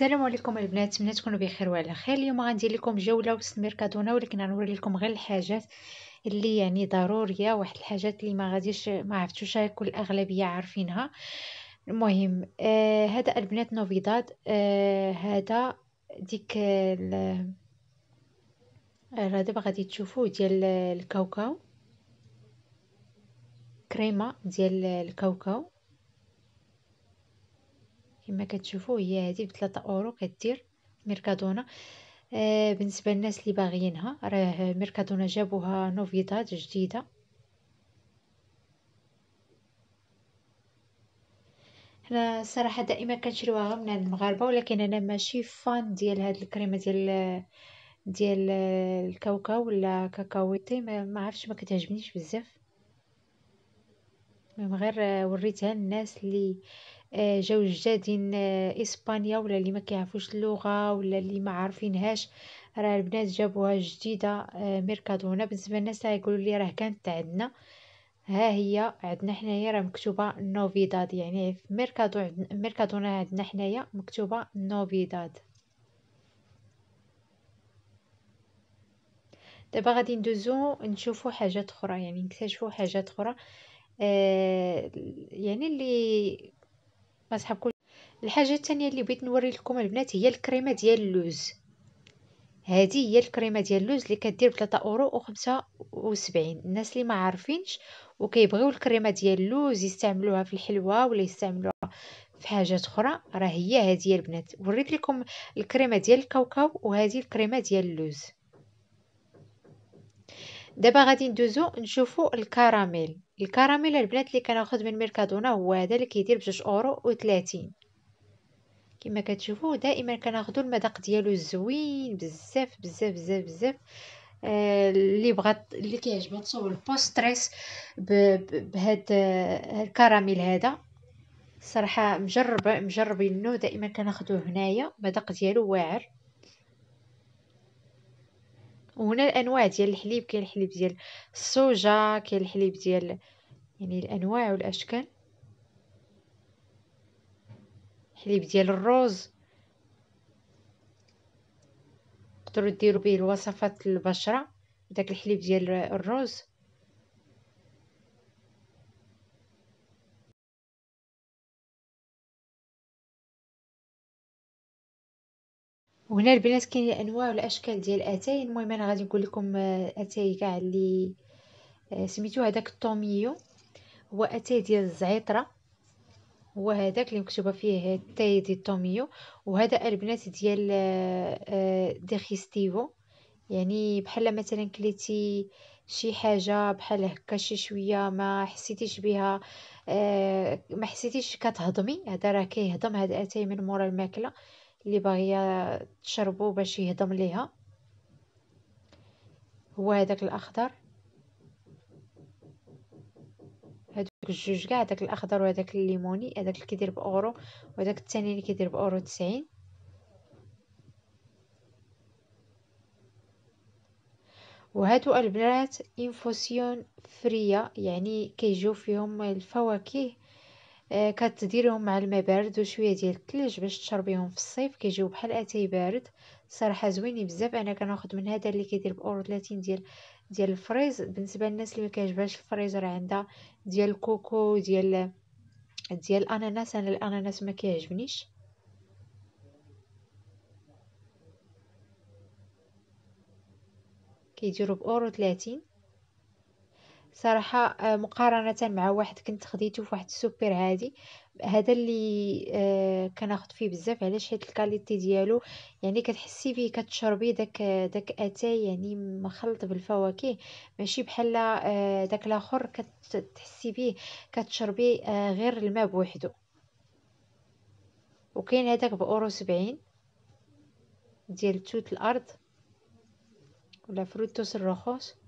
السلام عليكم البنات نتمنى تكونوا بخير وعلى خير اليوم غندير لكم جوله وسط ميركادونا ولكن غنوري لكم غير الحاجات اللي يعني ضروريه واحد الحاجات اللي ما غاديش ما عرفتوش كل الاغلبيه عارفينها المهم آه هذا البنات نوفيداد آه هذا ديك راه دابا غادي تشوفوه ديال الكاوكاو كريمه ديال الكاوكاو كما كتشوفوا هي هذه بثلاثة اورو كدير ميركادونا آه، بالنسبه للناس اللي باغيينها راه ميركادونا جابوها نوفيتات جديده انا الصراحه دائما كنشريوها غير من عند المغاربه ولكن انا ماشي فان ديال هاد الكريمه ديال ديال الكاوكاو ولا كاكاويتي ما عرفتش ما كتعجبنيش بزاف المهم غير آه، وريتها للناس اللي آه، جاو جدادين آه، اسبانيا ولا اللي ما كيعرفوش اللغه ولا اللي ما عارفينهاش راه البنات جابوها جديده ميركادونا بالنسبه للناس يقولوا لي راه كانت عندنا ها هي عندنا حنايا راه مكتوبه نوفيداد يعني في ميركادو ميركادونا عندنا حنايا مكتوبه نوفيداد دابا غادي ندوزو نشوفو حاجات اخرى يعني نكتشفو حاجات اخرى آه، يعني اللي ما كل الحاجه الثانيه اللي بغيت نوري لكم البنات هي الكريمه ديال اللوز هذه هي الكريمه ديال اللوز اللي كدير ب 3 اورو و75 الناس اللي ما عارفينش وكيبغيو الكريمه ديال اللوز يستعملوها في الحلوى ولا يستعملوها في حاجات اخرى راه هي هذه البنات وريت لكم الكريمه ديال الكاوكاو وهذه الكريمه ديال اللوز دابا غادي ندوزو نشوفو الكراميل الكراميل البنات اللي كناخذ من ميركادونا هو هذا اللي كيدير بجوج اورو و30 كما كتشوفوا دائما كناخذوا المذاق ديالو زوين بزاف بزاف بزاف بزاف آه، اللي بغات اللي كيعجبها تصاوب البوستريس بهاد الكراميل هذا صراحه مجرب مجربينه دائما كناخذوه هنايا المذاق ديالو واعر وهنا الانواع ديال الحليب كاين الحليب ديال الصوجا كاين الحليب ديال يعني الانواع والاشكال حليب ديال الروز تقدروا ديروا به الوصفات البشره داك الحليب ديال الروز وهنا البنات كاين انواع والاشكال ديال اتاي المهم انا غادي نقول لكم آه، اتاي كاع اللي آه، سميتو هذاك الطوميو هو اتاي ديال الزعيطره هو هذاك اللي مكتوبه فيه تاي دي الطوميو وهذا البنات ديال آه، ديخيستيفو يعني بحال مثلا كليتي شي حاجه بحال هكا شي شويه ما حسيتيش بها ما حسيتيش كتهضمي هذا راه كيهضم هذا اتاي من مورا الماكله اللي باغيه تشربو باش يهضم ليها هو هذاك الاخضر هذوك الجوج كاع داك الاخضر وهذاك الليموني هذاك اللي كيدير باورو وهذاك الثاني اللي كيدير باورو 90 وهادو البنات انفوسيون فريه يعني كيجيو فيهم الفواكه كتديريهم مع الماء بارد وشويه ديال الثلج باش تشربيهم في الصيف كيجيو بحال اتاي بارد صراحه زوينين بزاف انا كناخذ من هذا اللي كيدير باورو 30 ديال ديال الفريز بالنسبه للناس اللي ما كيعجبهاش الفريز راه عندها ديال الكوكو ديال ديال الاناناس انا الاناناس ما كيعجبنيش كيديروا باورو 30 صراحة آه، مقارنة مع واحد كنت خديته فواحد السوبر عادي هذا اللي كناخذ آه، كناخد فيه بزاف علاش حيت الكاليتي ديالو يعني كتحسي فيه كتشربي داك داك اتاي يعني مخلط بالفواكه ماشي بحال آه، داك الاخر كتحسي بيه كتشربي غير الماء بوحدو وكاين هذاك باورو سبعين ديال توت الارض ولا فروتوس الرخوص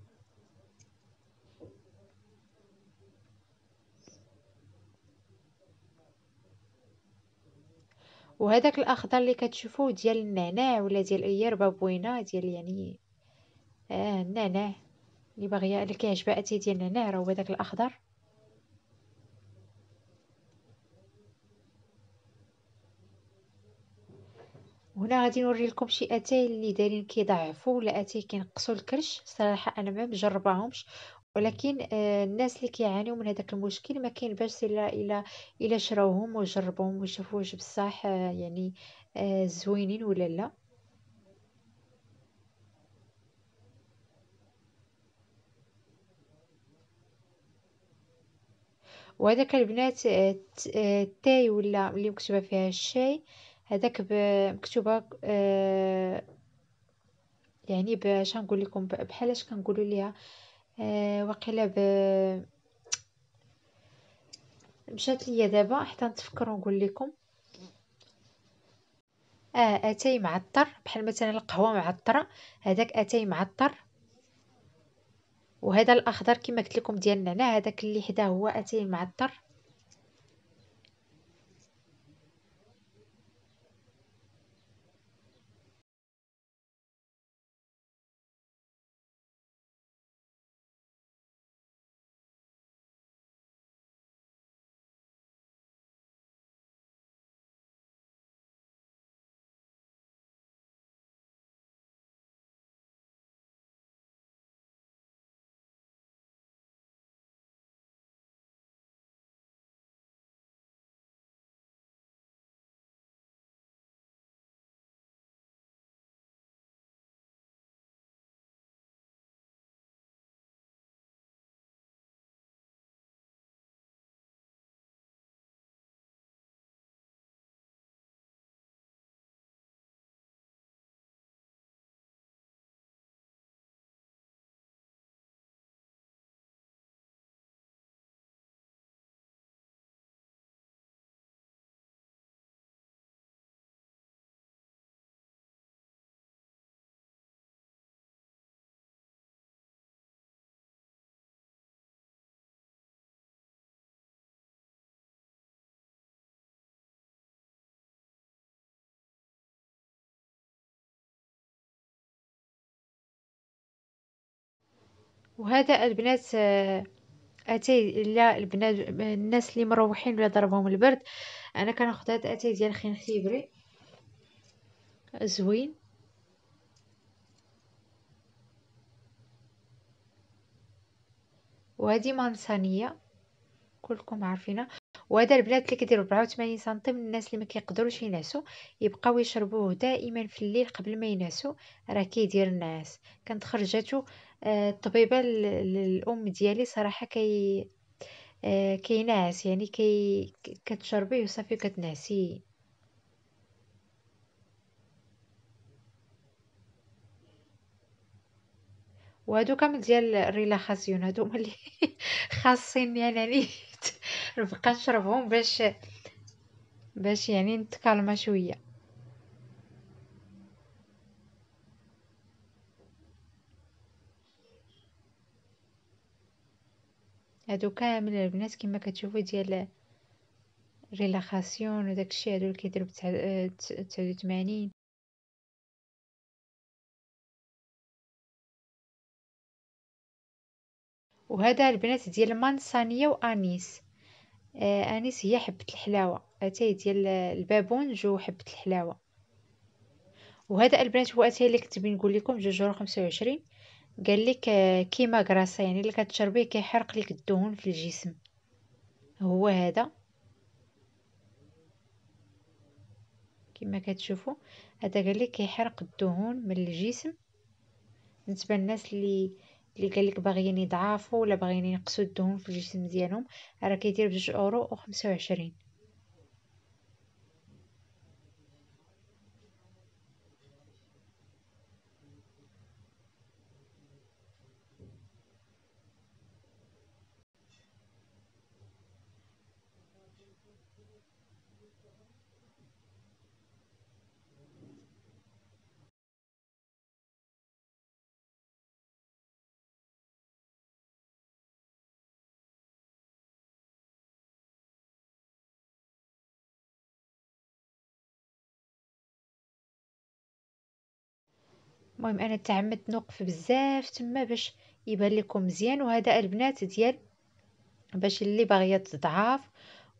وهذاك الاخضر اللي كتشوفوه ديال النعناع ولا ديال ربه بوينه ديال يعني اه النعناع اللي باغيه اللي كيعجبها اتي ديال النعناع راه هو داك الاخضر هنا غادي نوري لكم شي اتاي اللي دايرين كيضعفوا ولا اتاي كينقصوا الكرش صراحه انا ما مجرباهمش ولكن آه، الناس اللي كيعانيو من هذاك المشكل ما باش الا الا الا شراوهم وجربوهم وشافوا واش بصح آه، يعني آه، زوينين ولا لا وهذاك البنات تاي التاي ولا اللي مكتوبه فيها الشاي هذاك مكتوبه يعني باش نقول لكم بحال اش كنقولوا ليها آه، وقيلا ب مشات ليا دابا حتى نتفكر ونقول لكم اه اتاي معطر بحال مثلا القهوه معطره هذاك اتاي معطر وهذا الاخضر كما قلت لكم ديال النعناع هذاك اللي حداه هو اتاي معطر وهذا البنات آه، اتاي لا البنات الناس اللي مروحين ولا ضربهم البرد انا كناخذ هذا اتاي ديال خين خيبري زوين وهذه مانسانيه كلكم عارفينها وهذا البنات اللي كيديروا 84 سنتيم الناس اللي ما كيقدروش ينعسوا يبقاو يشربوه دائما في الليل قبل ما ينعسوا راه كيدير النعاس كنت خرجته الطبيبه آه، للام ديالي صراحه كي آه، كيناس يعني كي كتشربيه وصافي كتنعسي وهادو كامل ديال الريلاكسيون هادو اللي خاصين يعني نبقى نشربهم باش باش يعني نتكالما شويه هادو كامل البنات كما كتشوفوا ديال ريلاكسيون وداكشي هادو اللي كيديروا ب 89 وهذا البنات ديال مانسانيا وانيس آه انيس هي حبه الحلاوه اتاي ديال البابونج وحبه الحلاوه وهذا البنات هو اتاي اللي كنت بنقول نقول لكم 2 وعشرين قال لك آه، كيما كراسه يعني اللي كتشربيه كيحرق لك الدهون في الجسم هو هذا كما كتشوفوا هذا قال لك كيحرق الدهون من الجسم بالنسبه للناس اللي اللي قال لك باغيين يضعفوا ولا باغيين ينقصوا الدهون في الجسم ديالهم راه كيدير ب 2 اورو و 25 المهم انا تعمدت نوقف بزاف تما باش يبان لكم مزيان وهذا البنات ديال باش اللي باغيه تضعف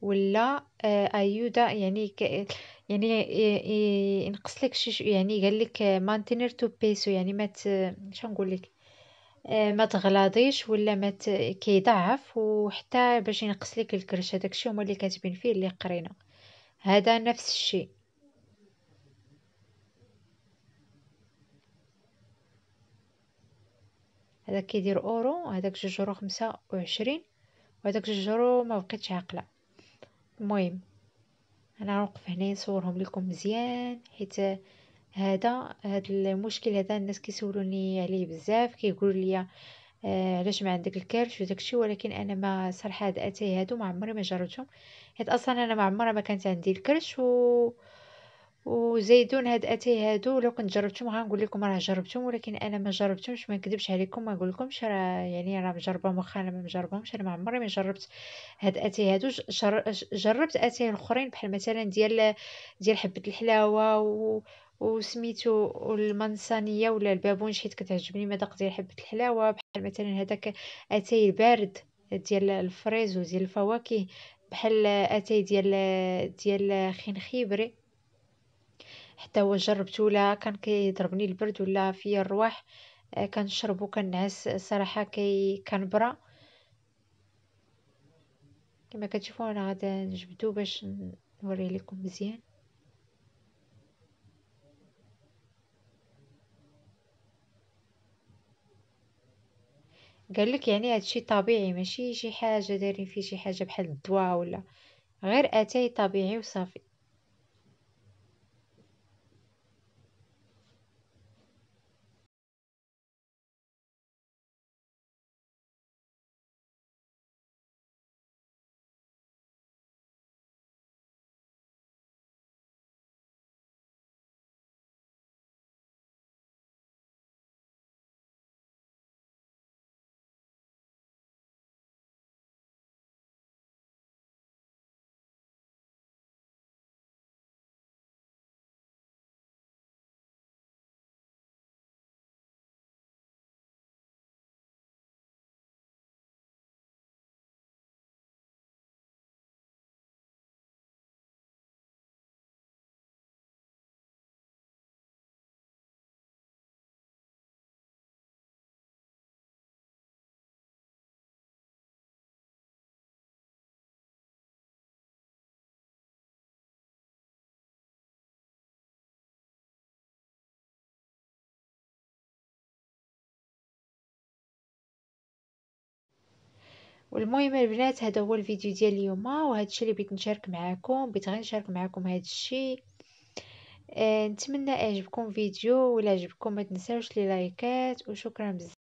ولا آه، ايودا يعني ك يعني آه، آه، ينقص لك شي يعني قال لك مانتينير تو بيسو يعني ما شنو نقول لك ما تغلاضيش ولا ما كيضعف وحتى باش ينقص لك الكرش هذاك الشيء هما اللي كاتبين فيه اللي قرينا هذا نفس الشيء هذا كيدير اورو هذاك جوج اورو خمسة وعشرين وهذاك جوج اورو ما بقيتش عاقله المهم انا غنوقف هنا نصورهم لكم مزيان حيت هذا هذا المشكل هذا الناس كيسولوني عليه بزاف كيقولوا لي آه، علاش ما عندك الكرش وداكشي ولكن انا ما صراحه هاد اتاي هادو ما عمري ما جربتهم حيت اصلا انا ما عمرها ما كانت عندي الكرش و وزيدون هاد اتاي هادو لو كنت جربتهم غنقول لكم راه جربتهم ولكن انا ما جربتهمش ما نكذبش عليكم ما نقول لكمش راه يعني راه مجربهم واخا انا ما مجربهمش انا ما عمري ما جربت هاد اتاي هادو جربت اتاي الاخرين بحال مثلا ديال ديال حبه الحلاوه و وسميتو المنصانيه ولا البابونج حيت كتعجبني مذاق ديال حبه الحلاوه بحال مثلا هذاك اتاي البارد ديال الفريز وديال الفواكه بحال اتاي ديال ديال خنخيبري حتى هو جربته ولا كان كيضربني البرد ولا فيا الرواح آه، كنشربو كنعس صراحه كي كنبرى كما كتشوفوا انا غادي نجبدو باش نوريه لكم مزيان قال لك يعني هادشي طبيعي ماشي شي حاجه دايرين فيه شي حاجه بحال الدواء ولا غير اتاي طبيعي وصافي والمهم البنات هذا هو الفيديو ديال اليوم وهذا الشيء اللي بغيت نشارك معكم بغيت غير نشارك معكم هذا الشيء آه نتمنى يعجبكم الفيديو ولا عجبكم ما تنساوش لي لايكات وشكرا بزاف